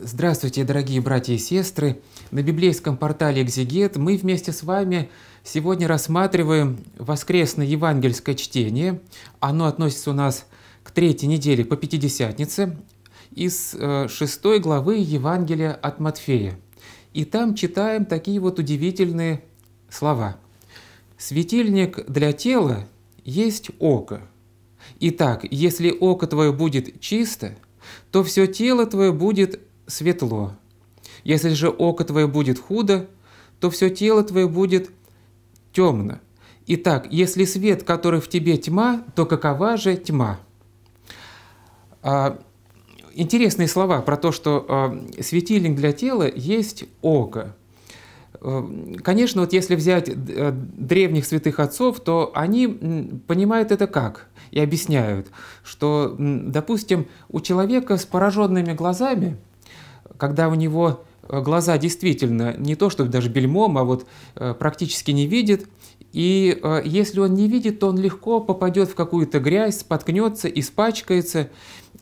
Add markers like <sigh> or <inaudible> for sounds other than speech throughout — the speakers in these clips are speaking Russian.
Здравствуйте, дорогие братья и сестры! На библейском портале «Экзегет» мы вместе с вами сегодня рассматриваем воскресное евангельское чтение. Оно относится у нас к третьей неделе по Пятидесятнице из э, шестой главы Евангелия от Матфея. И там читаем такие вот удивительные слова. «Светильник для тела есть око. Итак, если око твое будет чисто, то все тело твое будет светло. Если же око твое будет худо, то все тело твое будет темно. Итак, если свет, который в тебе тьма, то какова же тьма? А, интересные слова про то, что а, светильник для тела есть око. А, конечно, вот если взять э, древних святых отцов, то они понимают это как и объясняют, что, допустим, у человека с пораженными глазами – когда у него э, глаза действительно не то, чтобы даже бельмом, а вот э, практически не видит, и э, если он не видит, то он легко попадет в какую-то грязь, споткнется, испачкается,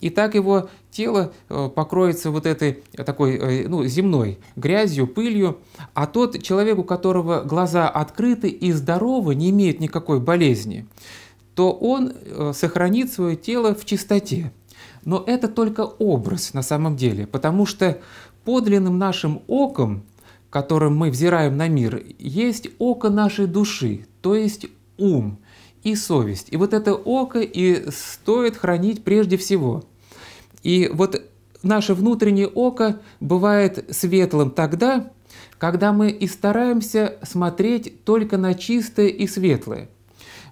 и так его тело покроется вот этой такой ну, земной грязью, пылью. А тот человек, у которого глаза открыты и здоровы, не имеет никакой болезни, то он сохранит свое тело в чистоте. Но это только образ на самом деле, потому что подлинным нашим оком, которым мы взираем на мир, есть око нашей души, то есть ум и совесть. И вот это око и стоит хранить прежде всего. И вот наше внутреннее око бывает светлым тогда, когда мы и стараемся смотреть только на чистое и светлое –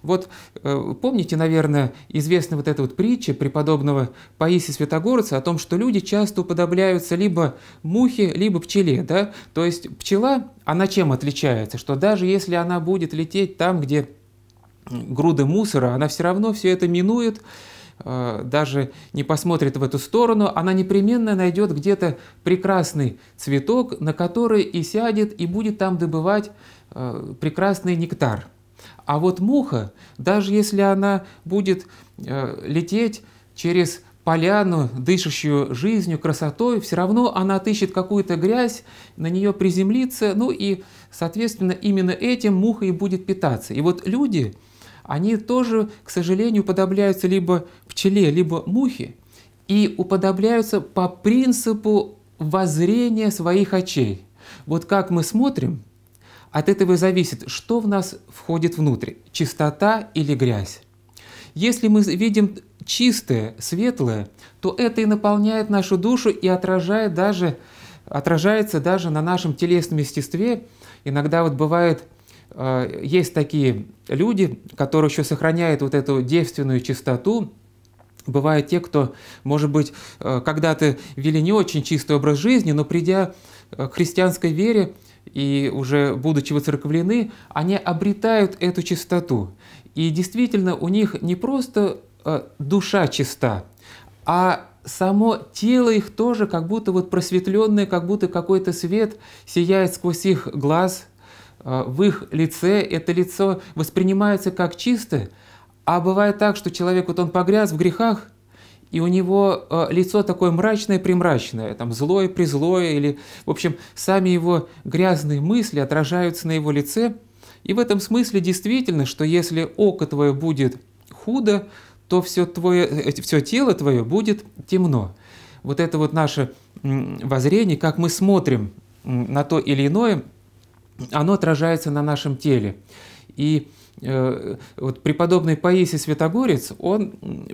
вот э, помните, наверное, известна вот эта вот притча преподобного Паисия Святогорца о том, что люди часто уподобляются либо мухе, либо пчеле, да? То есть пчела, она чем отличается? Что даже если она будет лететь там, где груды мусора, она все равно все это минует, э, даже не посмотрит в эту сторону, она непременно найдет где-то прекрасный цветок, на который и сядет, и будет там добывать э, прекрасный нектар – а вот муха, даже если она будет э, лететь через поляну, дышащую жизнью, красотой, все равно она отыщет какую-то грязь, на нее приземлится, ну и, соответственно, именно этим муха и будет питаться. И вот люди, они тоже, к сожалению, подобляются либо пчеле, либо мухе, и уподобляются по принципу воззрения своих очей. Вот как мы смотрим – от этого зависит, что в нас входит внутрь – чистота или грязь. Если мы видим чистое, светлое, то это и наполняет нашу душу и отражает даже, отражается даже на нашем телесном естестве. Иногда вот бывает, э, есть такие люди, которые еще сохраняют вот эту девственную чистоту, Бывают те, кто, может быть, э, когда-то вели не очень чистый образ жизни, но придя э, к христианской вере, и уже будучи выцерковлены, они обретают эту чистоту. И действительно у них не просто э, душа чиста, а само тело их тоже как будто вот просветленное, как будто какой-то свет сияет сквозь их глаз, э, в их лице это лицо воспринимается как чистое, а бывает так, что человек, вот он погряз в грехах, и у него э, лицо такое мрачное-примрачное, там злое-призлое, или, в общем, сами его грязные мысли отражаются на его лице. И в этом смысле действительно, что если око твое будет худо, то все, твое, э, все тело твое будет темно. Вот это вот наше воззрение, как мы смотрим на то или иное, оно отражается на нашем теле. И Э, вот преподобный Паисий Святогорец, он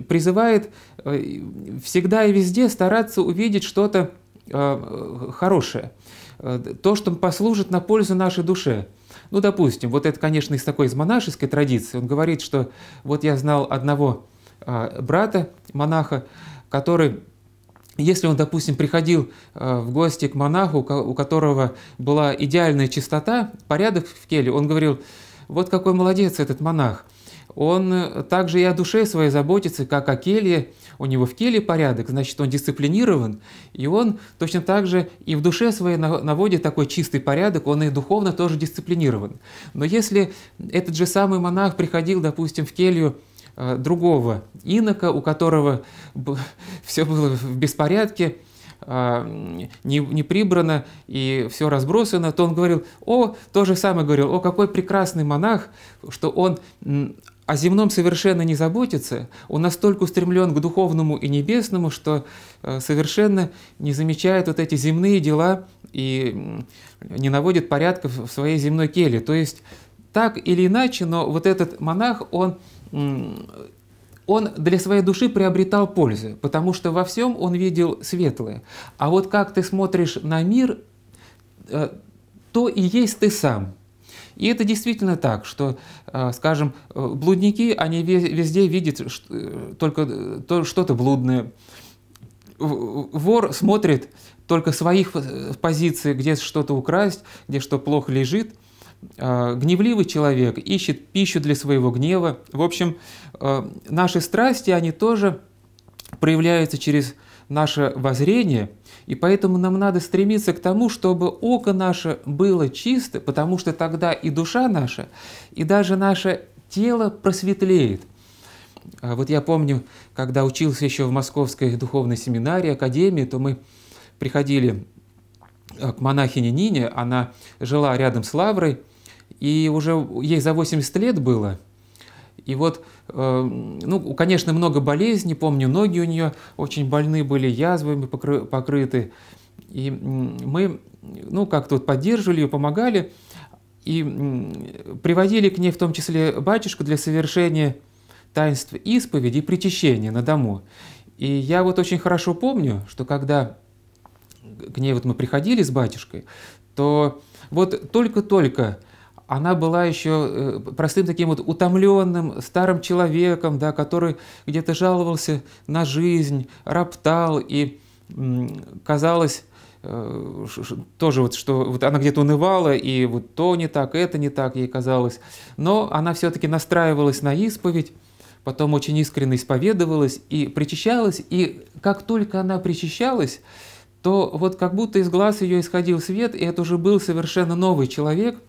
призывает э, всегда и везде стараться увидеть что-то э, хорошее, то, что послужит на пользу нашей душе. Ну, допустим, вот это, конечно, из такой из монашеской традиции. Он говорит, что вот я знал одного брата, монаха, который если он, допустим, приходил в гости к монаху, у которого была идеальная чистота, порядок в келе, он говорил, вот какой молодец этот монах. Он э, также и о душе своей заботится, как о келье. У него в келье порядок, значит, он дисциплинирован. И он точно так же и в душе своей наводит такой чистый порядок, он и духовно тоже дисциплинирован. Но если этот же самый монах приходил, допустим, в келью э, другого инока, у которого все было в беспорядке, а, не, не прибрано и все разбросано, то он говорил, о, то же самое говорил, о, какой прекрасный монах, что он о земном совершенно не заботится, он настолько устремлен к духовному и небесному, что э, совершенно не замечает вот эти земные дела и не наводит порядка в своей земной келе. То есть так или иначе, но вот этот монах, он он для своей души приобретал пользу, потому что во всем он видел светлое. А вот как ты смотришь на мир, э, то и есть ты сам. И это действительно так, что, э, скажем, э, блудники, они везде видят только что-то блудное. Вор смотрит только своих позиций, где что-то украсть, где что плохо лежит – Э, гневливый человек ищет пищу для своего гнева. В общем, э, наши страсти, они тоже проявляются через наше воззрение, и поэтому нам надо стремиться к тому, чтобы око наше было чисто, потому что тогда и душа наша, и даже наше тело просветлеет. А вот я помню, когда учился еще в Московской духовной семинарии, академии, то мы приходили э, к монахине Нине, она жила рядом с Лаврой, и уже ей за 80 лет было. И вот, э, ну, конечно, много болезней, помню, ноги у нее очень больны были, язвами покрыты. И мы, ну, как-то вот поддерживали ее, помогали, и приводили к ней в том числе батюшку для совершения таинств исповеди и причащения на дому. И я вот очень хорошо помню, что когда к ней вот мы приходили с батюшкой, то вот только-только она была еще э, простым таким вот утомленным старым человеком, да, который где-то жаловался на жизнь, роптал и казалось э, тоже вот, что вот она где-то унывала, и вот то не так, это не так ей казалось. Но она все-таки настраивалась на исповедь, потом очень искренне исповедовалась и причащалась, и как только она причащалась, то вот как будто из глаз ее исходил свет, и это уже был совершенно новый человек –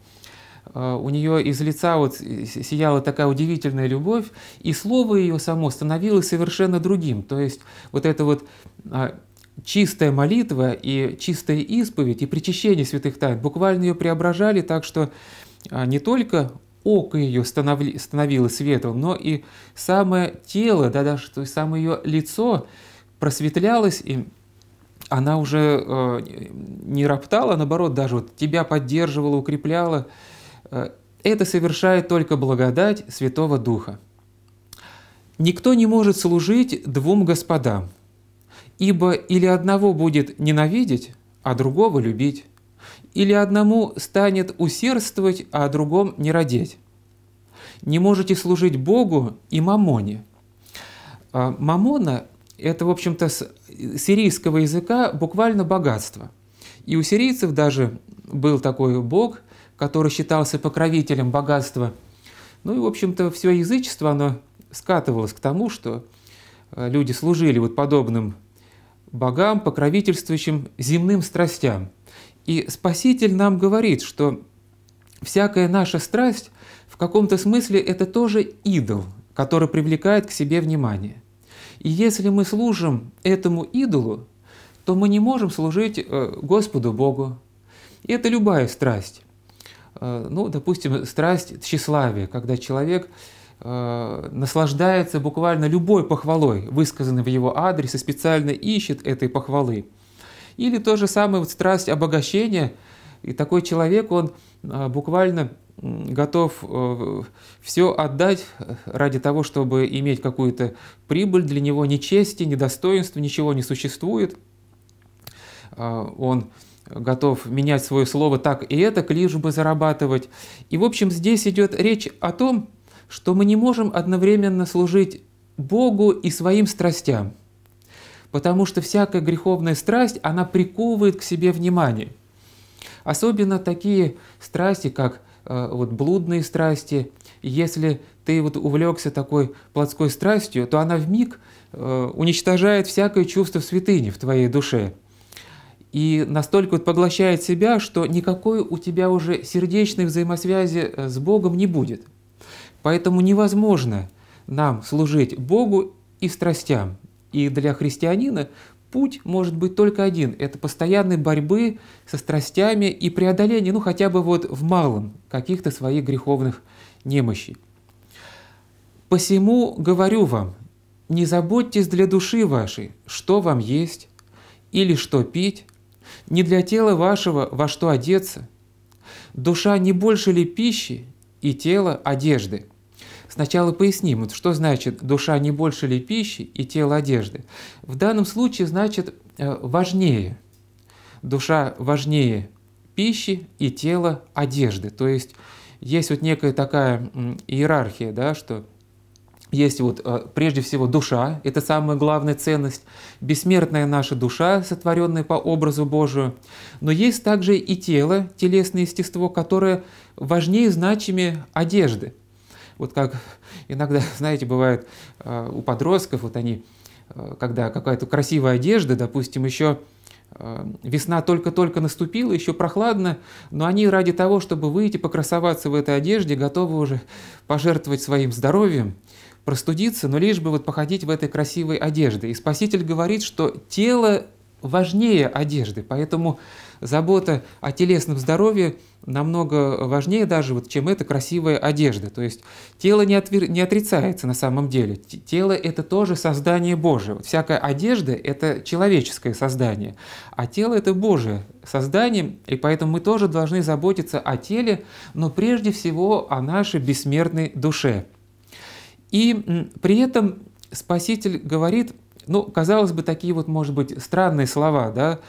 Э, у нее из лица вот сияла такая удивительная любовь, и слово ее само становилось совершенно другим. То есть вот это вот а, чистая молитва и чистая исповедь и причащение святых тайн буквально ее преображали так, что а, не только око ее становилось светлым, но и самое тело, да даже то есть самое ее лицо просветлялось, и она уже э, не роптала, а наоборот даже вот тебя поддерживала, укрепляла, Э, это совершает только благодать Святого Духа. Никто не может служить двум господам, ибо или одного будет ненавидеть, а другого любить, или одному станет усердствовать, а о другом не родить. Не можете служить Богу и мамоне. А мамона – это, в общем-то, с сирийского языка буквально богатство. И у сирийцев даже был такой бог – который считался покровителем богатства. Ну и, в общем-то, все язычество, оно скатывалось к тому, что э, люди служили вот подобным богам, покровительствующим земным страстям. И Спаситель нам говорит, что всякая наша страсть в каком-то смысле это тоже идол, который привлекает к себе внимание. И если мы служим этому идолу, то мы не можем служить э, Господу Богу. И это любая страсть. Э, ну, допустим, страсть тщеславия, когда человек э, наслаждается буквально любой похвалой, высказанной в его адрес, и специально ищет этой похвалы. Или то же самое вот страсть обогащения, и такой человек, он э, буквально готов все отдать ради того, чтобы иметь какую-то прибыль, для него ни чести, ни достоинства, ничего не существует. Он готов менять свое слово так и это, лишь бы зарабатывать. И, в общем, здесь идет речь о том, что мы не можем одновременно служить Богу и своим страстям, потому что всякая греховная страсть, она приковывает к себе внимание. Особенно такие страсти, как э, вот блудные страсти. Если ты вот увлекся такой плотской страстью, то она в миг э, уничтожает всякое чувство святыни в твоей душе – и настолько вот поглощает себя, что никакой у тебя уже сердечной взаимосвязи э, с Богом не будет. Поэтому невозможно нам служить Богу и страстям. И для христианина путь может быть только один – это постоянной борьбы со страстями и преодоление, ну хотя бы вот в малом, каких-то своих греховных немощей. «Посему говорю вам, не заботьтесь для души вашей, что вам есть или что пить, не для тела вашего во что одеться. Душа не больше ли пищи и тело одежды? Сначала поясним, что значит душа не больше ли пищи и тело одежды. В данном случае значит э, важнее. Душа важнее пищи и тело одежды. То есть есть вот некая такая иерархия, да, что есть вот э, прежде всего душа, это самая главная ценность, бессмертная наша душа, сотворенная по образу Божию, но есть также и тело, телесное естество, которое важнее значимее одежды. Вот как иногда, <laughs> знаете, бывает э, у подростков, вот они, э, когда какая-то красивая одежда, допустим, еще весна только-только наступила, еще прохладно, но они ради того, чтобы выйти покрасоваться в этой одежде, готовы уже пожертвовать своим здоровьем, простудиться, но лишь бы вот походить в этой красивой одежде. И Спаситель говорит, что тело важнее одежды, поэтому забота о телесном здоровье намного важнее даже, вот, чем эта красивая одежда. То есть тело не, отвер... не отрицается на самом деле. Тело – это тоже создание Божие. Вот всякая одежда – это человеческое создание, а тело – это Божие создание, и поэтому мы тоже должны заботиться о теле, но прежде всего о нашей бессмертной душе – и при этом Спаситель говорит, ну, казалось бы, такие вот, может быть, странные слова, да,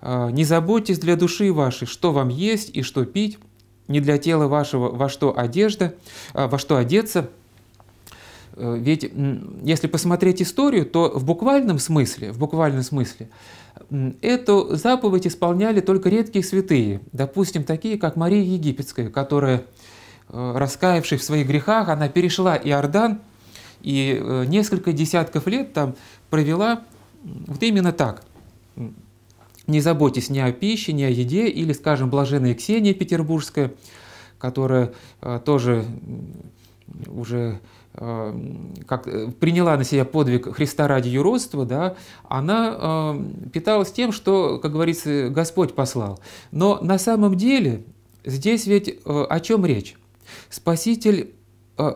«А, «Не заботьтесь для души вашей, что вам есть и что пить, не для тела вашего, во что одежда, а, во что одеться». Э, ведь если посмотреть историю, то в буквальном смысле, в буквальном смысле эту заповедь исполняли только редкие святые, допустим, такие, как Мария Египетская, которая, э, раскаявшись в своих грехах, она перешла Иордан – и э, несколько десятков лет там провела вот именно так. Не заботьтесь ни о пище, ни о еде, или, скажем, блаженная Ксения Петербургская, которая э, тоже уже э, как, приняла на себя подвиг Христа ради ее да, она э, питалась тем, что, как говорится, Господь послал. Но на самом деле здесь ведь э, о чем речь? Спаситель э,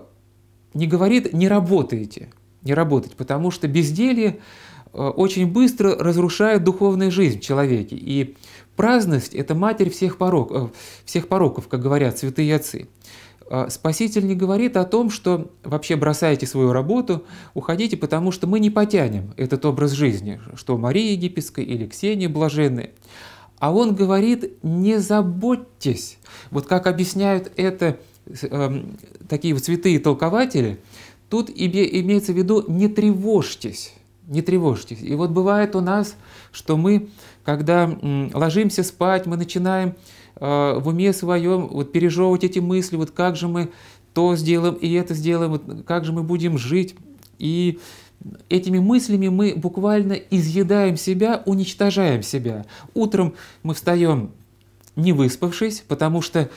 не говорит «не работаете», не работать, потому что безделье э, очень быстро разрушает духовную жизнь человека. И праздность – это матерь всех, порок, э, всех пороков, как говорят святые отцы. Э, Спаситель не говорит о том, что вообще бросаете свою работу, уходите, потому что мы не потянем этот образ жизни, что Мария Египетская или Ксения Блаженная. А он говорит, не заботьтесь. Вот как объясняют это Эм, такие вот и толкователи, тут имеется в виду «не тревожьтесь» не тревожьтесь. И вот бывает у нас, что мы, когда ложимся спать, мы начинаем э, в уме своем вот, пережевывать эти мысли, вот как же мы то сделаем и это сделаем, вот, как же мы будем жить. И этими мыслями мы буквально изъедаем себя, уничтожаем себя. Утром мы встаем не выспавшись, потому что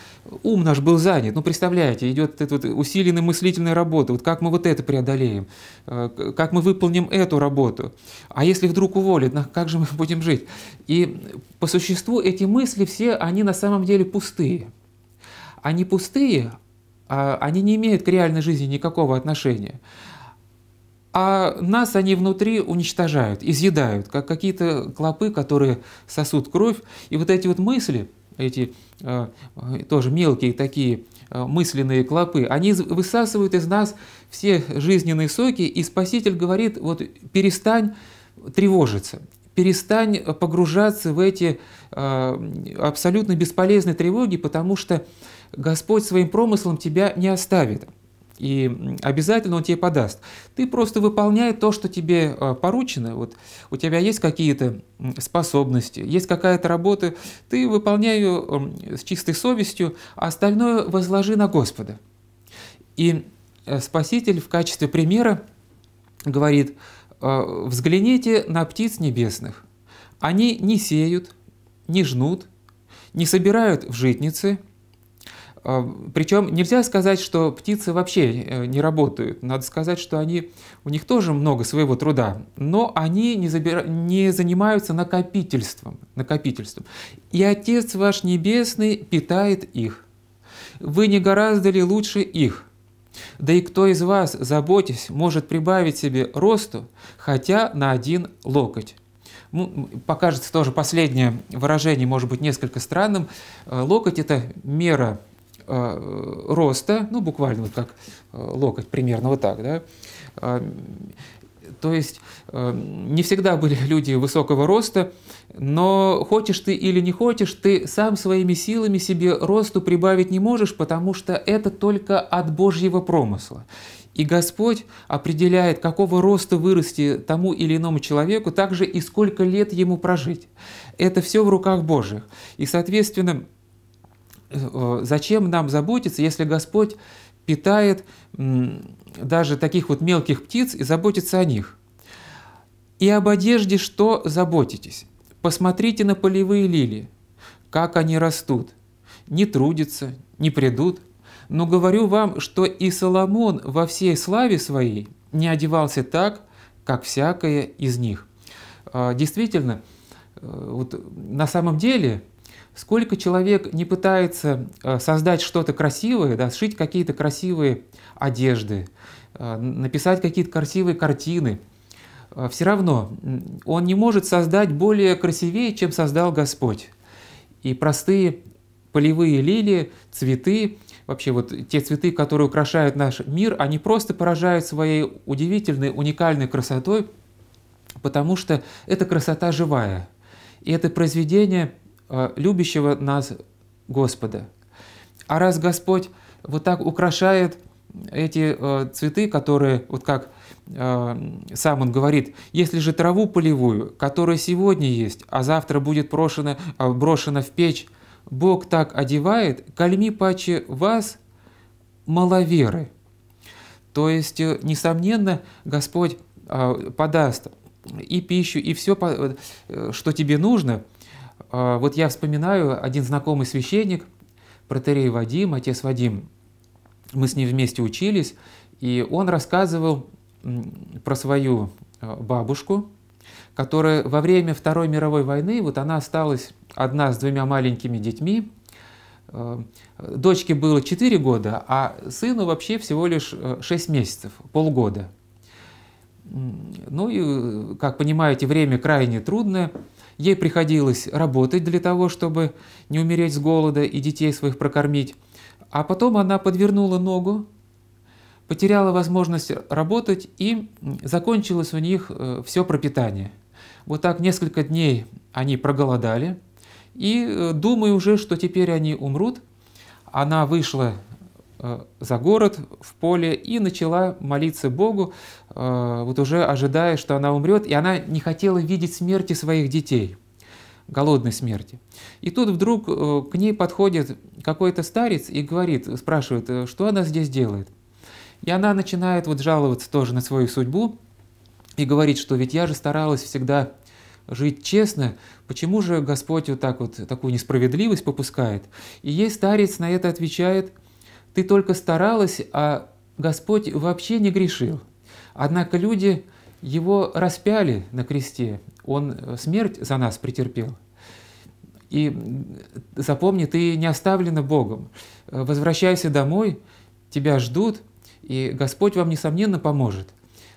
ум наш был занят. Ну, представляете, идет эта вот усиленная мыслительная работа. Вот как мы вот это преодолеем? Э, как мы выполним эту работу? А если вдруг уволят, как же мы будем жить? И по существу эти мысли все, они на самом деле пустые. Они пустые, а они не имеют к реальной жизни никакого отношения. А нас они внутри уничтожают, изъедают, как какие-то клопы, которые сосут кровь. И вот эти вот мысли – эти э, тоже мелкие такие э, мысленные клопы, они высасывают из нас все жизненные соки, и Спаситель говорит, вот перестань тревожиться, перестань погружаться в эти э, абсолютно бесполезные тревоги, потому что Господь своим промыслом тебя не оставит и обязательно он тебе подаст. Ты просто выполняй то, что тебе э, поручено. Вот у тебя есть какие-то способности, есть какая-то работа, ты выполняй ее с чистой совестью, а остальное возложи на Господа. И э, Спаситель в качестве примера говорит, э, взгляните на птиц небесных. Они не сеют, не жнут, не собирают в житницы – а, Причем нельзя сказать, что птицы вообще э, не работают. Надо сказать, что они, у них тоже много своего труда, но они не, забира, не занимаются накопительством, накопительством. И Отец ваш Небесный питает их. Вы не гораздо ли лучше их? Да и кто из вас, заботясь, может прибавить себе росту хотя на один локоть? Ну, покажется тоже последнее выражение, может быть, несколько странным. Э, локоть – это мера а, роста, ну, буквально вот как а, локоть, примерно вот так, да. А, то есть не всегда были люди высокого роста, но хочешь ты или не хочешь, ты сам своими силами себе росту прибавить не можешь, потому что это только от Божьего промысла. И Господь определяет, какого роста вырасти тому или иному человеку, также и сколько лет ему прожить. Это все в руках Божьих. И, соответственно, Э, зачем нам заботиться, если Господь питает даже таких вот мелких птиц и заботится о них? И об одежде что заботитесь? Посмотрите на полевые лилии, как они растут. Не трудятся, не придут. Но говорю вам, что и Соломон во всей славе своей не одевался так, как всякое из них. А, действительно, э, вот на самом деле Сколько человек не пытается э, создать что-то красивое, да, сшить какие-то красивые одежды, э, написать какие-то красивые картины, э, все равно он не может создать более красивее, чем создал Господь. И простые полевые лилии, цветы, вообще вот те цветы, которые украшают наш мир, они просто поражают своей удивительной, уникальной красотой, потому что эта красота живая. И это произведение – Э, любящего нас Господа. А раз Господь вот так украшает эти э, цветы, которые, вот как э, сам он говорит, если же траву полевую, которая сегодня есть, а завтра будет брошена, э, брошена в печь, Бог так одевает, кальми паче вас маловеры. То есть, э, несомненно, Господь э, подаст и пищу, и все, э, что тебе нужно, а, вот я вспоминаю, один знакомый священник, протерей Вадим, отец Вадим, мы с ним вместе учились, и он рассказывал про свою а, бабушку, которая во время Второй мировой войны, вот она осталась одна с двумя маленькими детьми, а, дочке было 4 года, а сыну вообще всего лишь 6 месяцев, полгода. Ну и, как понимаете, время крайне трудное – Ей приходилось работать для того, чтобы не умереть с голода и детей своих прокормить. А потом она подвернула ногу, потеряла возможность работать и закончилось у них э, все пропитание. Вот так несколько дней они проголодали и, э, думая уже, что теперь они умрут, она вышла Э, за город, в поле, и начала молиться Богу, э, вот уже ожидая, что она умрет, и она не хотела видеть смерти своих детей, голодной смерти. И тут вдруг э, к ней подходит какой-то старец и говорит, спрашивает, что она здесь делает. И она начинает вот жаловаться тоже на свою судьбу и говорит, что ведь я же старалась всегда жить честно, почему же Господь вот так вот такую несправедливость попускает? И ей старец на это отвечает, ты только старалась, а Господь вообще не грешил. Однако люди его распяли на кресте, он э, смерть за нас претерпел. И запомни, ты не оставлена Богом. Э, возвращайся домой, тебя ждут, и Господь вам, несомненно, поможет.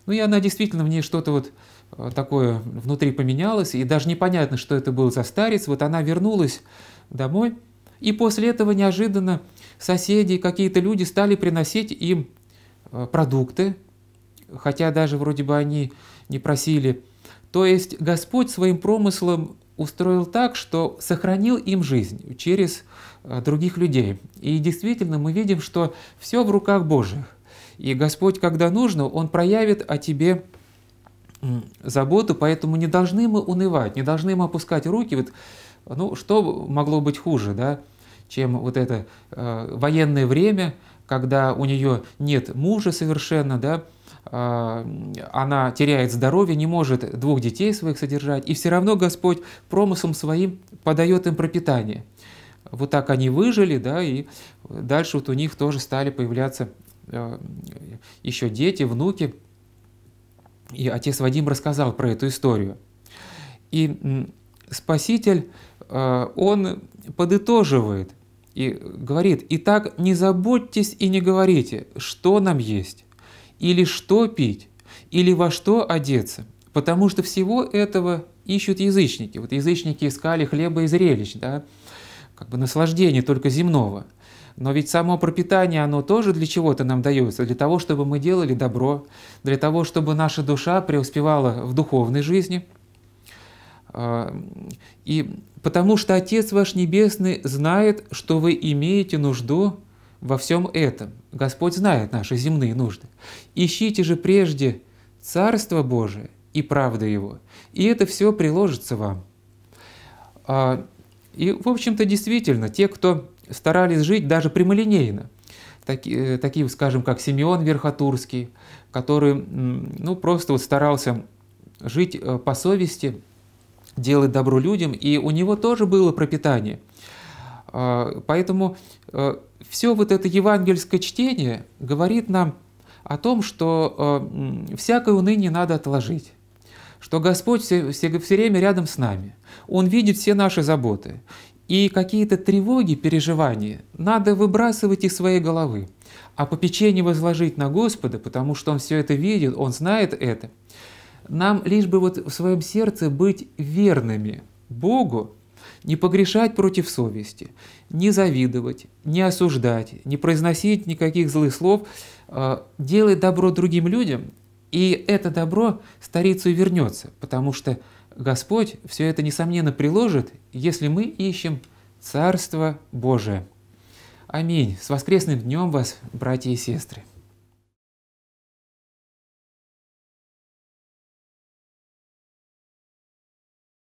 Ну и она действительно, в ней что-то вот э, такое внутри поменялось, и даже непонятно, что это был за старец. Вот она вернулась домой, и после этого неожиданно соседи, какие-то люди стали приносить им э, продукты, хотя даже вроде бы они не просили. То есть Господь своим промыслом устроил так, что сохранил им жизнь через э, других людей. И действительно мы видим, что все в руках Божьих. И Господь, когда нужно, Он проявит о тебе заботу, поэтому не должны мы унывать, не должны мы опускать руки. Вот, ну, что могло быть хуже, да? чем вот это э, военное время, когда у нее нет мужа совершенно, да, а, она теряет здоровье, не может двух детей своих содержать, и все равно Господь промыслом своим подает им пропитание. Вот так они выжили, да, и дальше вот у них тоже стали появляться э, еще дети, внуки. И отец Вадим рассказал про эту историю. И Спаситель, э, он подытоживает и говорит, «Итак, не заботьтесь и не говорите, что нам есть, или что пить, или во что одеться, потому что всего этого ищут язычники». Вот язычники искали хлеба и зрелищ, да, как бы наслаждение только земного. Но ведь само пропитание, оно тоже для чего-то нам дается, для того, чтобы мы делали добро, для того, чтобы наша душа преуспевала в духовной жизни – а, и потому что Отец ваш Небесный знает, что вы имеете нужду во всем этом. Господь знает наши земные нужды. Ищите же прежде Царство Божие и правда Его, и это все приложится вам. А, и, в общем-то, действительно, те, кто старались жить даже прямолинейно, такие, э, такие скажем, как Симеон Верхотурский, который ну, просто вот старался жить э, по совести – делать добро людям, и у него тоже было пропитание. А, поэтому а, все вот это евангельское чтение говорит нам о том, что а, всякое уныние надо отложить что Господь все, все, все время рядом с нами. Он видит все наши заботы. И какие-то тревоги, переживания надо выбрасывать из своей головы, а попечение возложить на Господа, потому что Он все это видит, Он знает это. Нам лишь бы вот в своем сердце быть верными Богу, не погрешать против совести, не завидовать, не осуждать, не произносить никаких злых слов, а, делать добро другим людям, и это добро старицу вернется, потому что Господь все это, несомненно, приложит, если мы ищем Царство Божие. Аминь. С воскресным днем вас, братья и сестры!